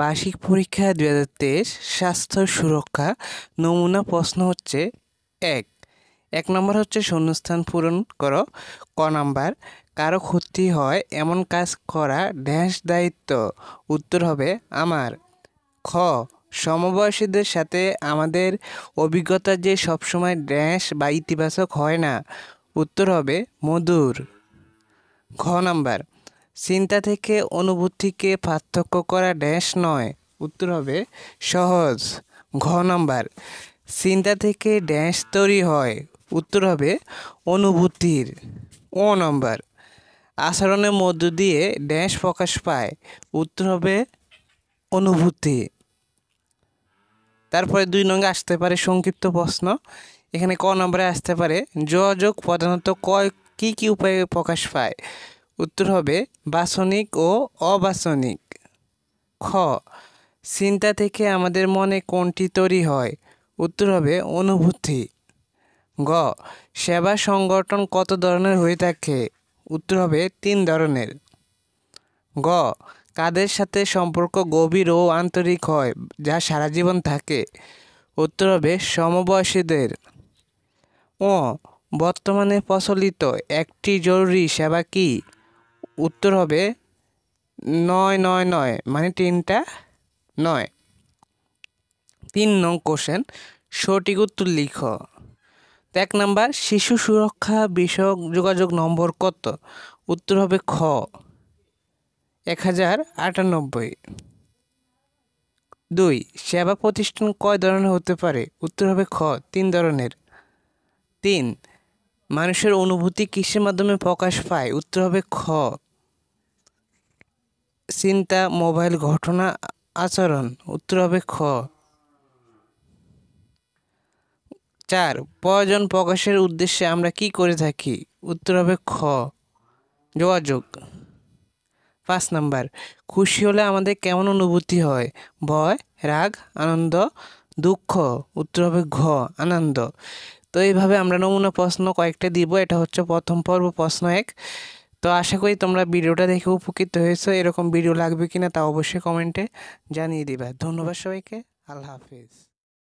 বার্ষিক পরীক্ষা দু হাজার তেইশ স্বাস্থ্য সুরক্ষা নমুনা প্রশ্ন হচ্ছে এক এক নম্বর হচ্ছে শূন্যস্থান পূরণ করো ক নাম্বার কারো ক্ষতি হয় এমন কাজ করা ড্যাশ দায়িত্ব উত্তর হবে আমার খ সমবয়সীদের সাথে আমাদের অভিজ্ঞতা যে সবসময় ড্যাশ বা ইতিবাচক হয় না উত্তর হবে মধুর ঘ নাম্বার চিন্তা থেকে অনুভূতিকে পার্থক্য করা ড্যাশ নয় উত্তর হবে সহজ ঘ নম্বর চিন্তা থেকে ড্যাশ তৈরি হয় উত্তর হবে অনুভূতির ও নম্বর আচরণের মধ্য দিয়ে ড্যাশ প্রকাশ পায় উত্তর হবে অনুভূতি তারপরে দুই নঙ্গে আসতে পারে সংক্ষিপ্ত প্রশ্ন এখানে ক নম্বরে আসতে পারে যোগাযোগ প্রধানত কয় কী কী উপায়ে প্রকাশ পায় উত্তর হবে বাসনিক ও অবাসনিক খ চিন্তা থেকে আমাদের মনে কোনটি তৈরি হয় উত্তর হবে অনুভূতি গ সেবা সংগঠন কত ধরনের হয়ে থাকে উত্তর হবে তিন ধরনের গ কাদের সাথে সম্পর্ক গভীর ও আন্তরিক হয় যা সারা জীবন থাকে উত্তর হবে সমবয়সীদের ও বর্তমানে প্রচলিত একটি জরুরি সেবা কী উত্তর হবে নয় নয় নয় মানে তিনটা নয় তিন নং কোশ্চেন সঠিক উত্তর লিখ এক নাম্বার শিশু সুরক্ষা বিষয়ক যোগাযোগ নম্বর কত উত্তর হবে খ এক হাজার আটানব্বই দুই সেবা প্রতিষ্ঠান কয় ধরনের হতে পারে উত্তর হবে খ তিন ধরনের তিন মানুষের অনুভূতি কিসের মাধ্যমে প্রকাশ পায় উত্তর হবে খ চিন্তা মোবাইল ঘটনা আচরণ উত্তর হবে খ চার প্রয়োজন প্রকাশের উদ্দেশ্যে আমরা কি করে থাকি উত্তর হবে খ যোগাযোগ পাঁচ নাম্বার খুশি হলে আমাদের কেমন অনুভূতি হয় ভয় রাগ আনন্দ দুঃখ উত্তর হবে ঘ আনন্দ তো এইভাবে আমরা নমুনা প্রশ্ন কয়েকটা দিব এটা হচ্ছে প্রথম পর্ব প্রশ্ন এক তো আশা করি তোমরা ভিডিওটা দেখে উপকৃত হয়েছো এরকম ভিডিও লাগবে কিনা তা অবশ্যই কমেন্টে জানিয়ে দিবা ধন্যবাদ সবাইকে আল্লাহ হাফিজ